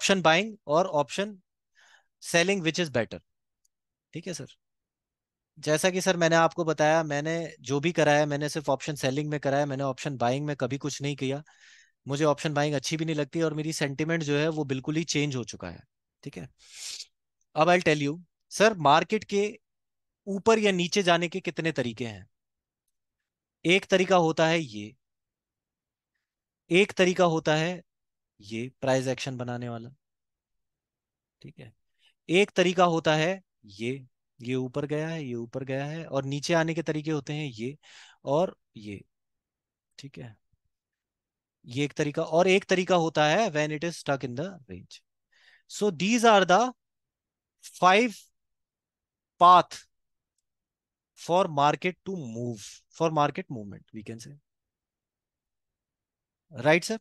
Option buying और option selling which is better ठीक है सर जैसा कि सर मैंने आपको बताया मैंने जो भी कराया मैंने सिर्फ ऑप्शन सेलिंग में कराया मैंने ऑप्शन बाइंग में कभी कुछ नहीं किया मुझे ऑप्शन बाइंग अच्छी भी नहीं लगती और मेरी सेंटिमेंट जो है वो बिल्कुल ही चेंज हो चुका है ठीक है अब I tell you sir market के ऊपर या नीचे जाने के कितने तरीके हैं एक तरीका होता है ये एक तरीका होता है ये प्राइस एक्शन बनाने वाला ठीक है एक तरीका होता है ये ये ऊपर गया है ये ऊपर गया है और नीचे आने के तरीके होते हैं ये और ये ठीक है ये एक तरीका और एक तरीका होता है when it is stuck in the range so these are the five path for market to move for market movement we can say right sir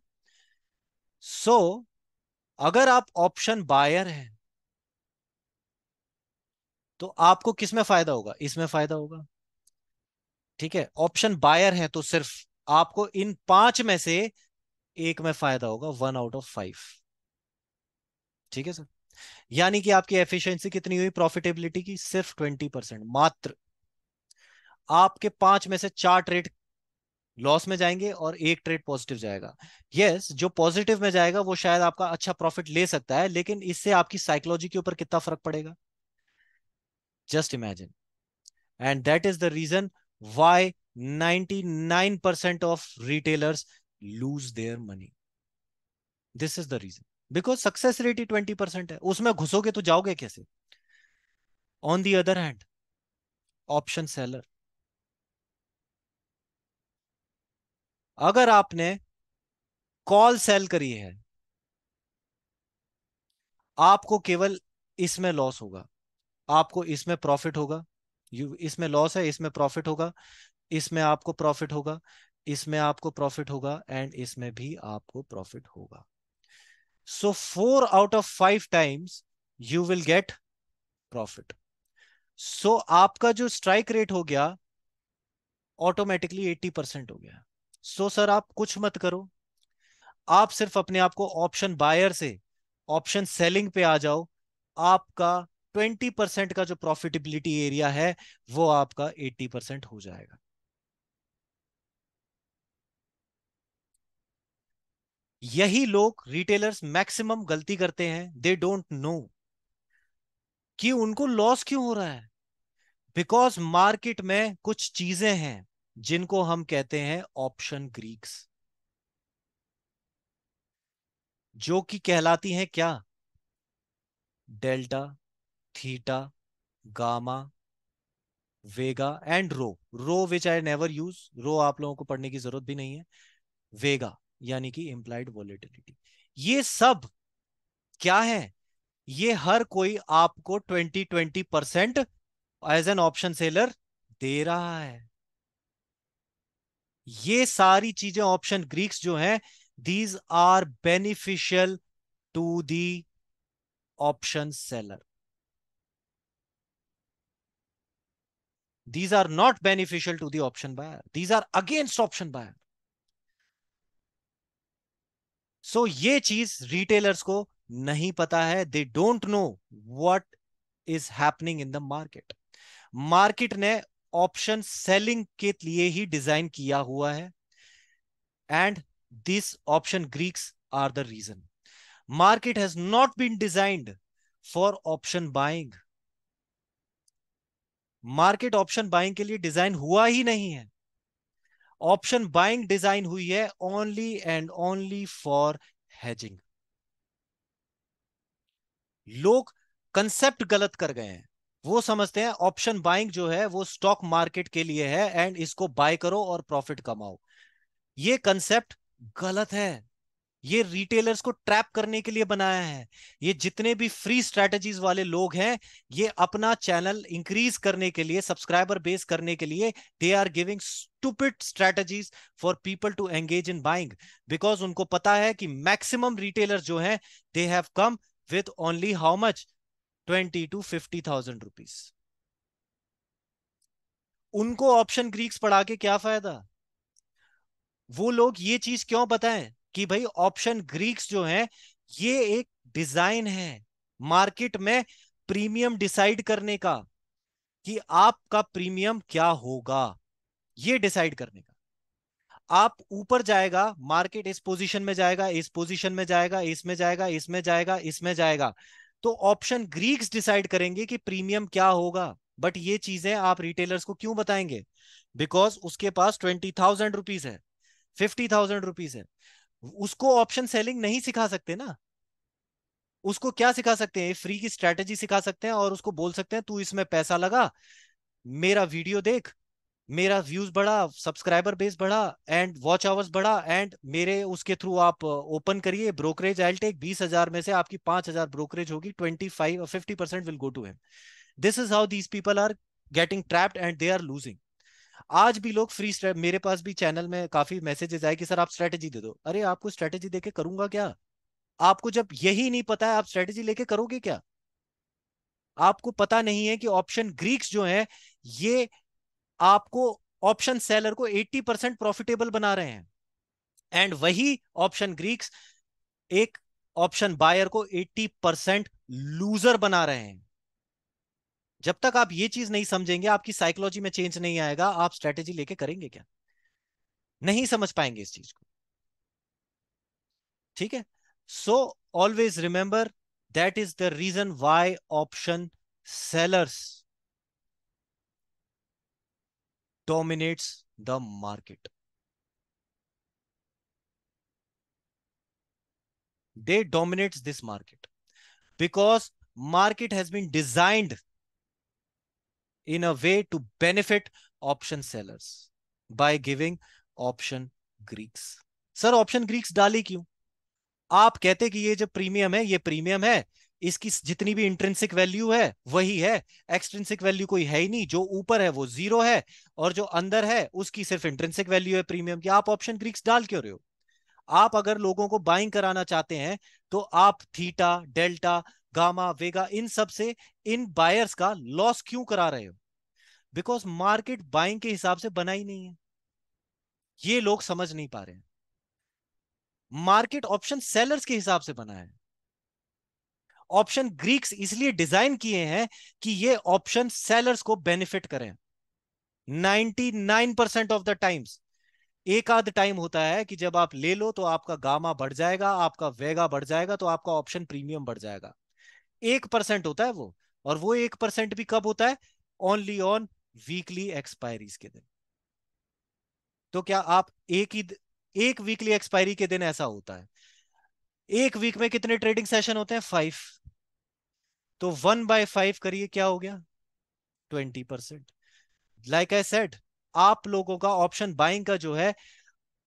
so अगर आप ऑप्शन बायर हैं तो आपको किसमें फायदा होगा इसमें फायदा होगा ठीक है ऑप्शन बायर है तो सिर्फ आपको इन पांच में से एक में फायदा होगा वन आउट ऑफ फाइव ठीक है सर यानी कि आपकी एफिशिएंसी कितनी हुई प्रॉफिटेबिलिटी की सिर्फ ट्वेंटी परसेंट मात्र आपके पांच में से चार ट्रेड लॉस में जाएंगे और एक ट्रेड पॉजिटिव जाएगा यस yes, जो पॉजिटिव में जाएगा वो शायद आपका अच्छा प्रॉफिट ले सकता है लेकिन इससे आपकी साइकोलॉजी के ऊपर कितना फर्क पड़ेगा just imagine and that is the reason why nine percent 99% lose their money this is the reason because success rate ही ट्वेंटी परसेंट है उसमें घुसोगे तो जाओगे कैसे on the other hand option seller अगर आपने कॉल सेल करी है आपको केवल इसमें लॉस होगा आपको इसमें प्रॉफिट होगा इसमें लॉस है इसमें प्रॉफिट होगा इसमें आपको प्रॉफिट होगा इसमें आपको प्रॉफिट होगा एंड इसमें भी आपको प्रॉफिट होगा so four out of five times you will get profit so आपका जो स्ट्राइक रेट हो गया ऑटोमेटिकली एट्टी परसेंट हो गया सो so, सर आप कुछ मत करो आप सिर्फ अपने आप को ऑप्शन बायर से ऑप्शन सेलिंग पे आ जाओ आपका 20 परसेंट का जो प्रॉफिटेबिलिटी एरिया है वो आपका 80 परसेंट हो जाएगा यही लोग रिटेलर्स मैक्सिमम गलती करते हैं दे डोंट नो कि उनको लॉस क्यों हो रहा है बिकॉज मार्केट में कुछ चीजें हैं जिनको हम कहते हैं ऑप्शन ग्रीक्स जो कि कहलाती हैं क्या delta theta gamma vega and rho rho which I never use rho आप लोगों को पढ़ने की जरूरत भी नहीं है वेगा यानी कि इंप्लाइड वॉलिटिलिटी ये सब क्या है ये हर कोई आपको 20 20 percent as an option seller दे रहा है ये सारी चीजें ऑप्शन ग्रीक्स जो हैं these are beneficial to the option seller these are not beneficial to the option buyer these are against option buyer so ये चीज रिटेलर्स को नहीं पता है they don't know what is happening in the market market ने option selling के लिए ही डिजाइन किया हुआ है and this option Greeks are the reason market has not been designed for option buying market option buying के लिए design हुआ ही नहीं है ऑप्शन बाइंग डिजाइन हुई है only and only for hedging लोग कंसेप्ट गलत कर गए हैं वो समझते हैं ऑप्शन बाइंग जो है वो स्टॉक मार्केट के लिए है एंड इसको बाय करो और प्रॉफिट कमाओ ये कंसेप्ट गलत है ये रिटेलर्स को ट्रैप करने के लिए बनाया है ये जितने भी फ्री स्ट्रेटजीज वाले लोग हैं ये अपना चैनल इंक्रीज करने के लिए सब्सक्राइबर बेस करने के लिए they are giving stupid strategies for people to engage in buying because उनको पता है कि मैक्सिमम रिटेलर जो हैं they have come with only how much twenty to fifty thousand rupees उनको ऑप्शन ग्रीक्स पढ़ा के क्या फायदा वो लोग ये चीज क्यों बताएं कि भाई ऑप्शन ग्रीक्स जो है ये एक डिजाइन है मार्केट में प्रीमियम डिसाइड करने का कि आपका प्रीमियम क्या होगा ये डिसाइड करने का आप ऊपर जाएगा मार्केट इस पोजीशन में जाएगा इस पोजीशन में जाएगा इसमें जाएगा इसमें जाएगा इसमें जाएगा तो ऑप्शन ग्रीक्स डिसाइड करेंगे कि प्रीमियम क्या होगा बट ये चीजें आप रिटेलर्स को क्यों बताएंगे बिकॉज उसके पास ट्वेंटी थाउजेंड रुपीज है फिफ्टी थाउजेंड रुपीज है उसको ऑप्शन सेलिंग नहीं सिखा सकते ना उसको क्या सिखा सकते हैं फ्री की स्ट्रेटेजी सिखा सकते हैं और उसको बोल सकते हैं तू इसमें पैसा लगा मेरा वीडियो देख मेरा व्यूज बढ़ा सब्सक्राइबर बेस बढ़ा एंड वॉच आवर्स बढ़ा एंड मेरे उसके थ्रू आप ओपन करिए ब्रोकरेज आई टेक बीस हजार में से आपकी पांच हजार ब्रोकरेज होगी twenty five fifty percent will go to him this is how these people are getting trapped and they are losing आज भी लोग फ्री मेरे पास भी चैनल में काफी मैसेजेस आए कि सर आप स्ट्रेटेजी दे दो अरे आपको स्ट्रेटेजी देके करूंगा क्या आपको जब यही नहीं पता है आप स्ट्रेटेजी लेके करोगे क्या आपको पता नहीं है कि ऑप्शन ग्रीक्स जो है ये आपको ऑप्शन सेलर को 80 परसेंट प्रॉफिटेबल बना रहे हैं एंड वही ऑप्शन ग्रीक्स एक ऑप्शन बायर को 80 परसेंट लूजर बना रहे हैं जब तक आप ये चीज नहीं समझेंगे आपकी साइकोलॉजी में चेंज नहीं आएगा आप स्ट्रेटेजी लेके करेंगे क्या नहीं समझ पाएंगे इस चीज को ठीक है so always remember that is the reason why option sellers dominates the market. They dominates this market because market has been designed in a way to benefit option sellers by giving option Greeks. Sir option Greeks डाली क्यों आप कहते कि ये जो premium है ये premium है इसकी जितनी भी इंट्रेंसिक वैल्यू है वही है एक्सट्रेंसिक वैल्यू कोई है ही नहीं जो ऊपर है वो जीरो है और जो अंदर है उसकी सिर्फ इंट्रेंसिक वैल्यू है प्रीमियम की आप ऑप्शन ग्रीक्स डाल क्यों रहे हो आप अगर लोगों को बाइंग कराना चाहते हैं तो आप थीटा डेल्टा गामा वेगा इन सब से इन बायर्स का लॉस क्यों करा रहे हो बिकॉज मार्केट बाइंग के हिसाब से बना ही नहीं है ये लोग समझ नहीं पा रहे मार्केट ऑप्शन सेलर्स के हिसाब से बना है ऑप्शन ग्रीक्स इसलिए डिजाइन किए हैं कि ये ऑप्शन सेलर्स को बेनिफिट करें 99 परसेंट ऑफ द टाइम्स एक आध टाइम होता है कि जब आप ले लो तो आपका गामा बढ़ जाएगा आपका वेगा बढ़ जाएगा तो आपका ऑप्शन प्रीमियम बढ़ जाएगा एक परसेंट होता है वो और वो एक परसेंट भी कब होता है ओनली ऑन वीकली एक्सपायरी के दिन तो क्या आप एक ही एक वीकली एक्सपायरी के दिन ऐसा होता है एक वीक में कितने ट्रेडिंग सेशन होते हैं फाइव तो वन बाय फाइव करिए क्या हो गया twenty percent like I said आप लोगों का ऑप्शन बाइंग का जो है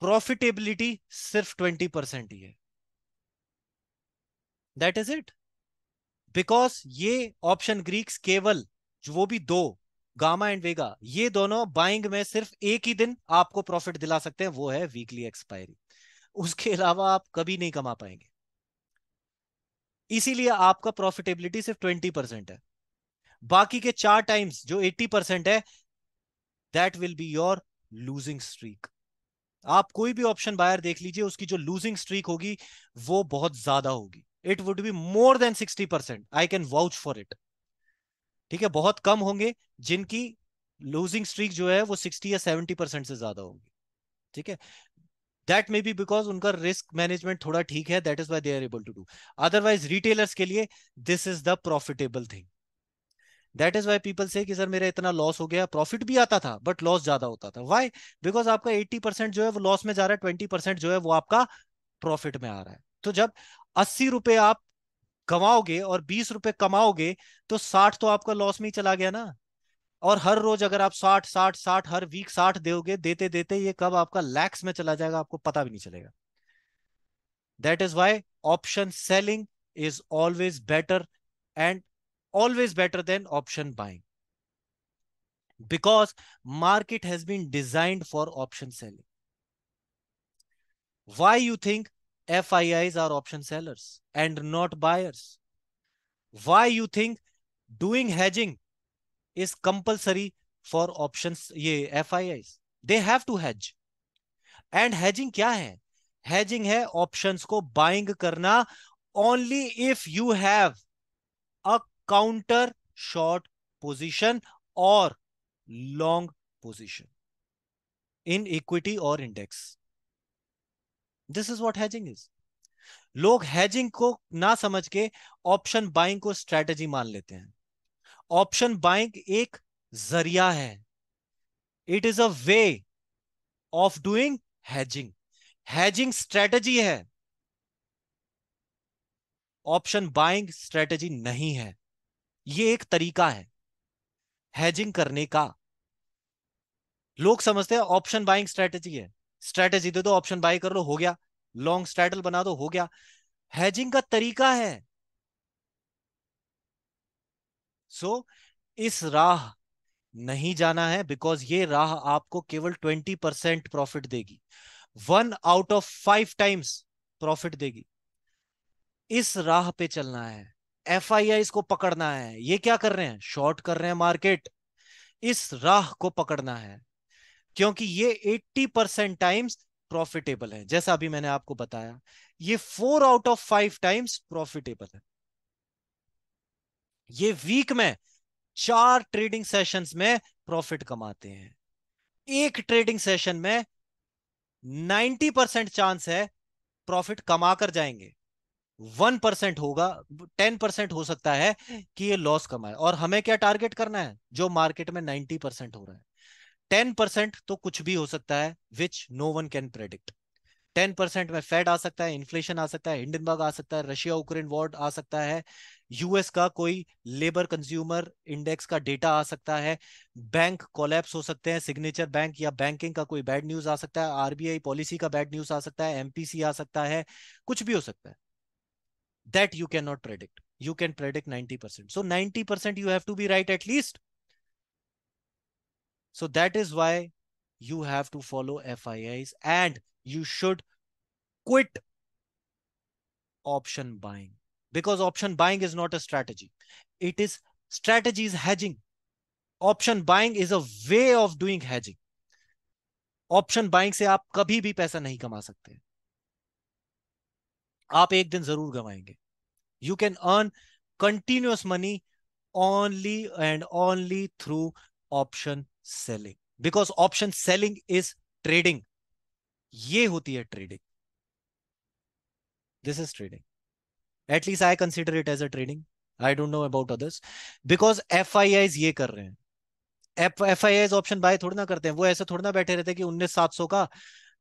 प्रॉफिटेबिलिटी सिर्फ ट्वेंटी परसेंट ही है दैट इज इट बिकॉज ये ऑप्शन ग्रीक्स केवल वो भी दो गामा एंड वेगा ये दोनों बाइंग में सिर्फ एक ही दिन आपको प्रॉफिट दिला सकते हैं वो है वीकली एक्सपायरी उसके अलावा आप कभी नहीं कमा पाएंगे इसीलिए आपका प्रॉफिटेबिलिटी सिर्फ ट्वेंटी परसेंट है बाकी के चार टाइम्स जो एट्टी परसेंट है that will be your losing streak आप कोई भी ऑप्शन बायर देख लीजिए उसकी जो लूजिंग स्ट्रीक होगी वो बहुत ज्यादा होगी it would be more than sixty percent I can vouch for it ठीक है बहुत कम होंगे जिनकी लूजिंग स्ट्रीक जो है वो सिक्सटी या सेवेंटी परसेंट से ज्यादा होगी ठीक है दैट मे बी बिकॉज उनका रिस्क मैनेजमेंट थोड़ा ठीक है that is why they are able to do otherwise retailers के लिए this is the profitable thing that is why people say कि सर मेरा इतना लॉस हो गया प्रॉफिट भी आता था बट लॉस ज्यादा होता था वाई बिकॉज आपका एट्टी परसेंट जो है वो लॉस में जा रहा है ट्वेंटी परसेंट जो है वो आपका प्रॉफिट में आ रहा है तो जब अस्सी रुपए आप कमाओगे और बीस रुपए कमाओगे तो साठ तो आपका लॉस में ही चला गया ना और हर रोज अगर आप साठ साठ साठ हर वीक साठ दोगे देते देते ये कब आपका लैक्स में चला जाएगा आपको पता भी नहीं चलेगा that is why option selling is always better and always better than option buying because market has been designed for option selling why you think F I Is are option sellers and not buyers why you think doing hedging is compulsory for options ये F They have to hedge. And hedging क्या है hedging है options को buying करना only if you have a counter short position और long position in equity और index this is what hedging is लोग hedging को ना समझ के ऑप्शन बाइंग को स्ट्रेटजी मान लेते हैं ऑप्शन बाइंग एक जरिया है it is a way of doing hedging hedging strategy है ऑप्शन बाइंग स्ट्रेटजी नहीं है यह एक तरीका है हैजिंग करने का लोग समझते हैं ऑप्शन बाइंग स्ट्रेटजी है स्ट्रेटजी दे दो ऑप्शन बाय कर लो हो गया लॉन्ग स्ट्रैटल बना दो हो गया हैजिंग का तरीका है सो so, इस राह नहीं जाना है बिकॉज ये राह आपको केवल ट्वेंटी परसेंट प्रॉफिट देगी one out of five times profit देगी इस राह पे चलना है एफ को पकड़ना है ये क्या कर रहे हैं शॉर्ट कर रहे हैं मार्केट इस राह को पकड़ना है क्योंकि ये 80 परसेंट टाइम्स प्रॉफिटेबल है जैसा अभी मैंने आपको बताया ये four out of five times profitable है ये वीक में चार ट्रेडिंग सेशंस में प्रॉफिट कमाते हैं एक ट्रेडिंग सेशन में 90 परसेंट चांस है प्रॉफिट कमा कर जाएंगे वन परसेंट होगा टेन परसेंट हो सकता है कि ये लॉस कमाए और हमें क्या टारगेट करना है जो मार्केट में नाइन्टी परसेंट हो रहा है टेन परसेंट तो कुछ भी हो सकता है which no one can predict ten percent में फेड आ सकता है इन्फ्लेशन आ सकता है हिंडनबर्ग आ सकता है रशिया यूक्रेन वॉर आ सकता है यूएस का कोई लेबर कंज्यूमर इंडेक्स का डेटा आ सकता है बैंक कोलैप्स हो सकते हैं सिग्नेचर बैंक या बैंकिंग का कोई बैड न्यूज आ सकता है आरबीआई पॉलिसी का बैड न्यूज आ सकता है एमपीसी आ सकता है कुछ भी हो सकता है that you can not predict you can predict ninety percent so ninety percent you have to be right at least so that is why you have to follow F I I and you should quit option buying because option buying is not a strategy. It is strategy is hedging. Option buying is a way of doing hedging. Option buying से आप कभी भी पैसा नहीं कमा सकते आप एक दिन जरूर गवाएंगे you can earn continuous money only and only through option selling because option selling is trading ये होती है trading this is trading at least I consider it as a trading I don't know about others because F I Is ये कर रहे हैं F I Is option buy थोड़ी ना करते हैं वो ऐसे थोड़ी ना बैठे रहते हैं कि उन्नीस सात सौ का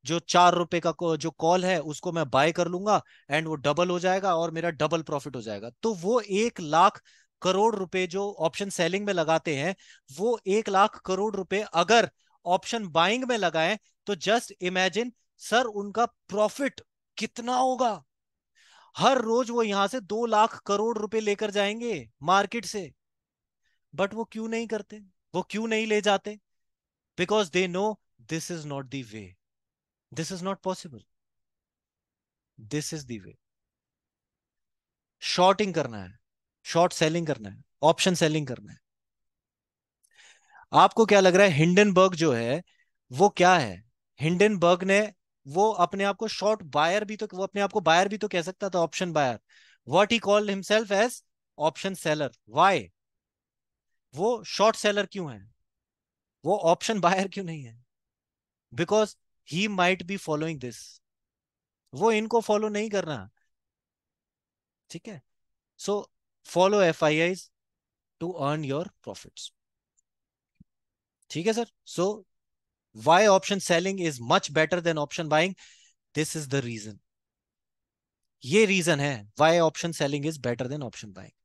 जो चार रुपए का जो कॉल है उसको मैं बाय कर लूंगा एंड वो डबल हो जाएगा और मेरा डबल प्रॉफिट हो जाएगा तो वो एक लाख करोड़ रुपए जो ऑप्शन सेलिंग में लगाते हैं वो एक लाख करोड़ रुपए अगर ऑप्शन बाइंग में लगाएं तो जस्ट इमेजिन सर उनका प्रॉफिट कितना होगा हर रोज वो यहां से दो लाख करोड़ रुपए लेकर जाएंगे मार्केट से बट वो क्यों नहीं करते वो क्यों नहीं ले जाते because they know this is not the way this is not possible this is the way shorting करना है शॉर्ट सेलिंग करना है ऑप्शन सेलिंग करना है आपको क्या लग रहा है हिंडनबर्ग जो है वो क्या है हिंडनबर्ग ने वो अपने आप को शॉर्ट बायर भी तो वो अपने आप को बायर भी तो कह सकता था option buyer what he called himself as option seller why वो शॉर्ट सेलर क्यों है वो ऑप्शन बायर क्यों नहीं है because he might be following this वो इनको फॉलो नहीं करना ठीक है so follow F I Is to earn your profit ठीक है sir so why option selling is much better than option buying this is the reason ye reason hai why option selling is better than option buying